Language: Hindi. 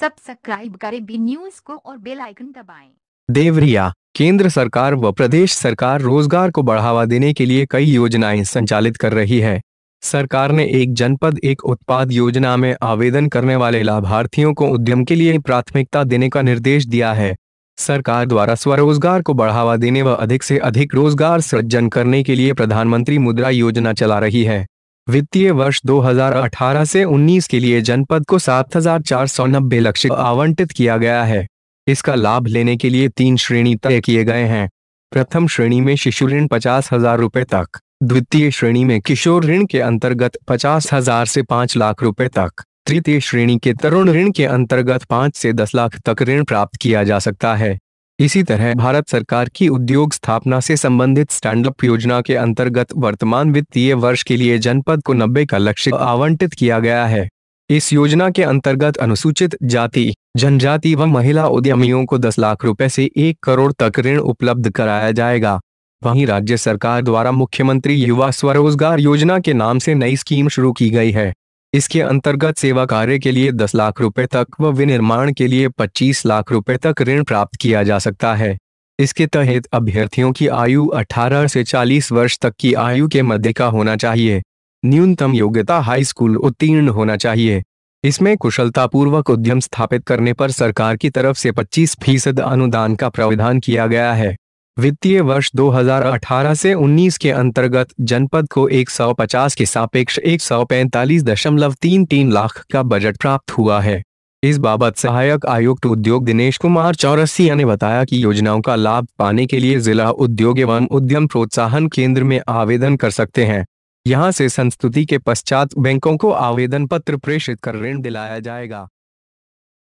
सब्सक्राइब करें बी न्यूज को और बेल आइकन दबाएं। देवरिया केंद्र सरकार व प्रदेश सरकार रोजगार को बढ़ावा देने के लिए कई योजनाएं संचालित कर रही है सरकार ने एक जनपद एक उत्पाद योजना में आवेदन करने वाले लाभार्थियों को उद्यम के लिए प्राथमिकता देने का निर्देश दिया है सरकार द्वारा स्वरोजगार को बढ़ावा देने व अधिक से अधिक रोजगार सृजन करने के लिए प्रधानमंत्री मुद्रा योजना चला रही है वित्तीय वर्ष 2018 से 19 के लिए जनपद को नब्बे लक्ष्य आवंटित किया गया है इसका लाभ लेने के लिए तीन श्रेणी तय किए गए हैं प्रथम श्रेणी में शिशु ऋण पचास हजार रूपए तक द्वितीय श्रेणी में किशोर ऋण के अंतर्गत पचास हजार से पांच लाख रुपए तक तृतीय श्रेणी के तरुण ऋण के अंतर्गत पाँच से दस लाख तक ऋण प्राप्त किया जा सकता है इसी तरह भारत सरकार की उद्योग स्थापना से संबंधित स्टैंड अप योजना के अंतर्गत वर्तमान वित्तीय वर्ष के लिए जनपद को नब्बे का लक्ष्य आवंटित किया गया है इस योजना के अंतर्गत अनुसूचित जाति जनजाति व महिला उद्यमियों को दस लाख रुपए से एक करोड़ तक ऋण उपलब्ध कराया जाएगा वहीं राज्य सरकार द्वारा मुख्यमंत्री युवा स्वरोजगार योजना के नाम से नई स्कीम शुरू की गई है इसके अंतर्गत सेवा कार्य के लिए 10 लाख रुपए तक व विनिर्माण के लिए 25 लाख रुपए तक ऋण प्राप्त किया जा सकता है इसके तहत अभ्यर्थियों की आयु 18 से 40 वर्ष तक की आयु के मध्य का होना चाहिए न्यूनतम योग्यता हाई स्कूल उत्तीर्ण होना चाहिए इसमें कुशलतापूर्वक उद्यम स्थापित करने पर सरकार की तरफ से 25 फीसद अनुदान का प्रावधान किया गया है वित्तीय वर्ष 2018 से 19 के अंतर्गत जनपद को 150 के सापेक्ष 145.33 लाख का बजट प्राप्त हुआ है इस बाबत सहायक आयुक्त उद्योग दिनेश कुमार चौरसिया ने बताया कि योजनाओं का लाभ पाने के लिए जिला उद्योग एवं उद्यम प्रोत्साहन केंद्र में आवेदन कर सकते हैं यहां से संस्तुति के पश्चात बैंकों को आवेदन पत्र प्रेषित कर ऋण दिलाया जाएगा